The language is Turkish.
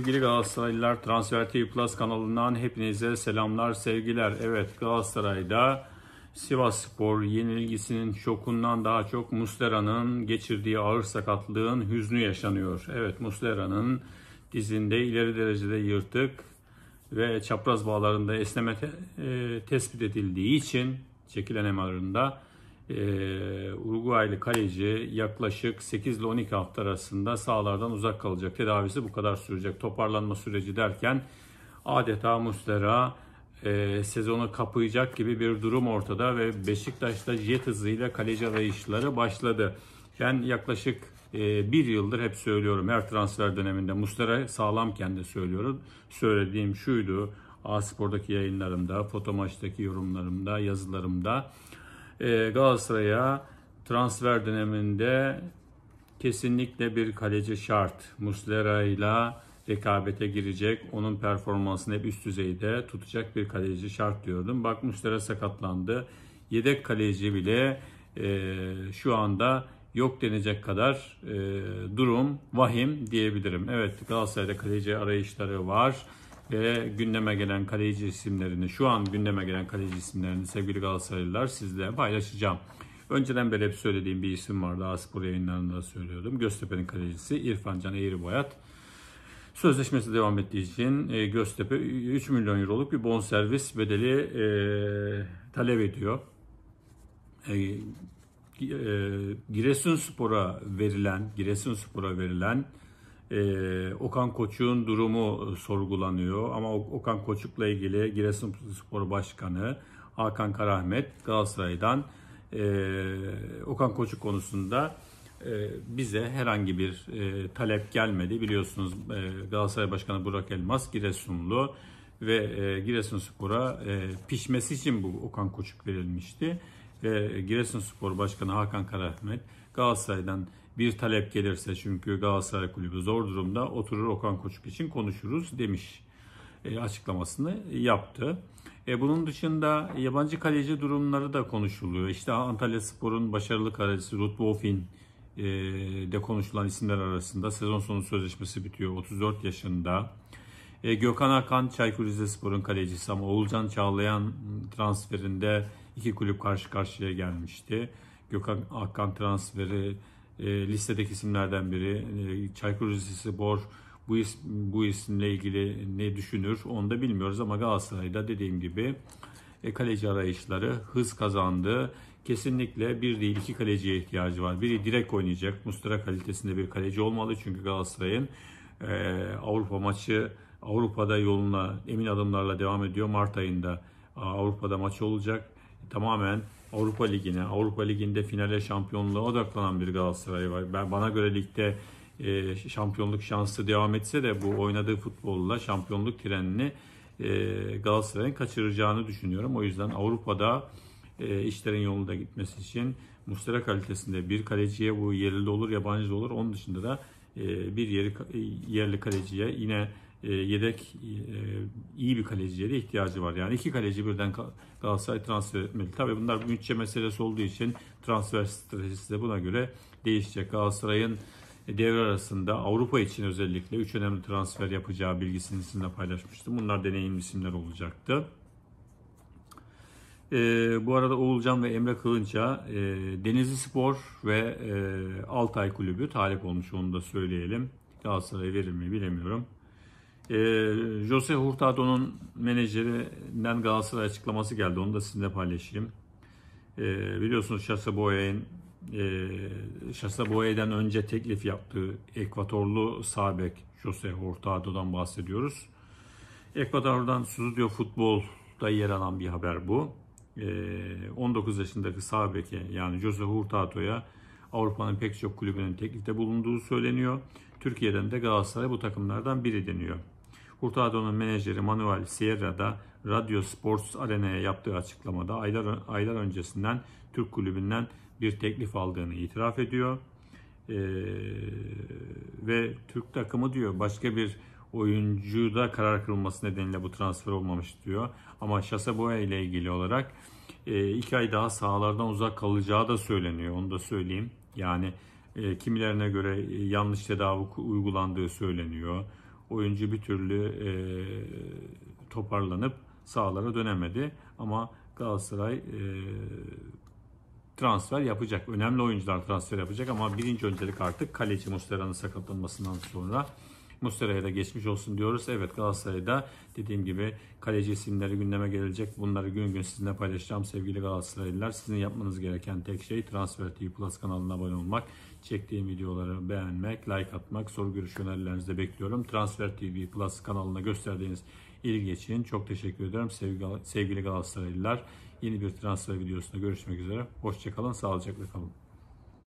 Sevgili Galatasaraylılar Transfer TV Plus kanalından hepinize selamlar, sevgiler. Evet Galatasaray'da Sivas Spor yenilgisinin şokundan daha çok Muslera'nın geçirdiği ağır sakatlığın hüznü yaşanıyor. Evet Muslera'nın dizinde ileri derecede yırtık ve çapraz bağlarında esneme te, e, tespit edildiği için çekilen emarında e, Uruguaylı kaleci yaklaşık 8 ile 12 hafta arasında sahalardan uzak kalacak. Tedavisi bu kadar sürecek. Toparlanma süreci derken adeta Muslera e, sezonu kapayacak gibi bir durum ortada ve Beşiktaş'ta jet hızıyla kaleci arayışları başladı. Ben yaklaşık e, bir yıldır hep söylüyorum her transfer döneminde Muslera sağlamken de söylüyorum. Söylediğim şuydu A Spor'daki yayınlarımda, foto maçtaki yorumlarımda, yazılarımda e, Galatasaray'a transfer döneminde kesinlikle bir kaleci şart. Muslera ile rekabete girecek, onun performansını hep üst düzeyde tutacak bir kaleci şart diyordum. Bak Muslera sakatlandı. Yedek kaleci bile e, şu anda yok denecek kadar e, durum vahim diyebilirim. Evet Galatasaray'da kaleci arayışları var ve gündeme gelen kaleci isimlerini, şu an gündeme gelen kaleci isimlerini sevgili Galatasaraylılar sizle paylaşacağım. Önceden beri hep söylediğim bir isim vardı. Aspor yayınlarında da söylüyordum. Göztepe'nin kalecisi İrfan Can Eğribayat. Sözleşmesi devam ettiği için e, Göztepe 3 milyon euroluk bir bonservis bedeli e, talep ediyor. E, e, Giresunspor'a verilen Giresunspor'a verilen ee, Okan Koçuk'un durumu e, sorgulanıyor ama Okan Koçuk'la ilgili Giresunspor Başkanı Hakan Karahmet Galatasaray'dan e, Okan Koçuk konusunda e, bize herhangi bir e, talep gelmedi. Biliyorsunuz e, Galatasaray Başkanı Burak Elmas Giresunlu ve e, Giresunspor'a e, pişmesi için bu Okan Koçuk verilmişti ve Giresunspor Başkanı Hakan Karahmet Galatasaray'dan bir talep gelirse çünkü Galatasaray Kulübü zor durumda oturur Okan Koçuk için konuşuruz demiş e, açıklamasını yaptı. E, bunun dışında yabancı kaleci durumları da konuşuluyor. İşte Antalya Spor'un başarılı kalecisi Rutbofin e, de konuşulan isimler arasında sezon sonu sözleşmesi bitiyor 34 yaşında. E, Gökhan Akan Çaykur Rizespor'un kalecisi ama Oğulcan Çağlayan transferinde iki kulüp karşı karşıya gelmişti. Gökhan Akkan transferi e, listedeki isimlerden biri. E, Çaykur Bor bu, is, bu isimle ilgili ne düşünür onu da bilmiyoruz ama Galatasaray'da dediğim gibi e, kaleci arayışları hız kazandı. Kesinlikle bir değil iki kaleciye ihtiyacı var. Biri direkt oynayacak. Mustara kalitesinde bir kaleci olmalı çünkü Galatasaray'ın e, Avrupa maçı Avrupa'da yoluna emin adımlarla devam ediyor. Mart ayında Avrupa'da maçı olacak tamamen Avrupa Ligi'ne, Avrupa Ligi'nde finale şampiyonluğa odaklanan bir Galatasaray var. Ben bana göre ligde e, şampiyonluk şansı devam etse de bu oynadığı futbolla şampiyonluk trenini e, Galatasaray'ın kaçıracağını düşünüyorum. O yüzden Avrupa'da e, işlerin yolunda gitmesi için Mustera kalitesinde bir kaleciye bu yerli olur, yabancı olur. Onun dışında da e, bir yeri, yerli kaleciye yine e, yedek e, iyi bir kaleciye de ihtiyacı var. Yani iki kaleci birden Galatasaray transfer etmeli. Tabii bunlar bütçe meselesi olduğu için transfer stratejisi de buna göre değişecek. Galatasaray'ın devre arasında Avrupa için özellikle 3 önemli transfer yapacağı bilgisini sizinle paylaşmıştım. Bunlar deneyimli isimler olacaktı. E, bu arada Oğulcan ve Emre Kılınç'a e, Denizli Spor ve e, Altay Kulübü talip olmuş onu da söyleyelim. Galatasaray'a verir mi bilemiyorum. E, Jose Hurtado'nun menajerinden Galatasaray açıklaması geldi. Onu da sizinle paylaşayım. Ee, e, biliyorsunuz Şasa Boya'nın e, Şasa önce teklif yaptığı Ekvatorlu Sabek Jose Hurtado'dan bahsediyoruz. Ekvador'dan Stüdyo Futbol'da yer alan bir haber bu. E, ee, 19 yaşındaki Sabek'e yani Jose Hurtado'ya Avrupa'nın pek çok kulübünün teklifte bulunduğu söyleniyor. Türkiye'den de Galatasaray bu takımlardan biri deniyor. Hurtado'nun menajeri Manuel Sierra da Radio Sports Arena'ya yaptığı açıklamada aylar, aylar öncesinden Türk kulübünden bir teklif aldığını itiraf ediyor. Ee, ve Türk takımı diyor başka bir oyuncuda karar kırılması nedeniyle bu transfer olmamış diyor. Ama Şasaboya ile ilgili olarak e, iki ay daha sahalardan uzak kalacağı da söyleniyor. Onu da söyleyeyim. Yani e, kimilerine göre e, yanlış tedavi uygulandığı söyleniyor oyuncu bir türlü e, toparlanıp sahalara dönemedi. Ama Galatasaray e, transfer yapacak. Önemli oyuncular transfer yapacak ama birinci öncelik artık kaleci Muslera'nın sakatlanmasından sonra Muslera'ya da geçmiş olsun diyoruz. Evet Galatasaray'da dediğim gibi kaleci isimleri gündeme gelecek. Bunları gün gün sizinle paylaşacağım sevgili Galatasaraylılar. Sizin yapmanız gereken tek şey Transfer TV Plus kanalına abone olmak. Çektiğim videoları beğenmek, like atmak, soru görüş önerilerinizi de bekliyorum. Transfer TV Plus kanalına gösterdiğiniz ilgi için çok teşekkür ederim sevgili Galatasaraylılar. Yeni bir transfer videosunda görüşmek üzere. Hoşçakalın, sağlıcakla kalın.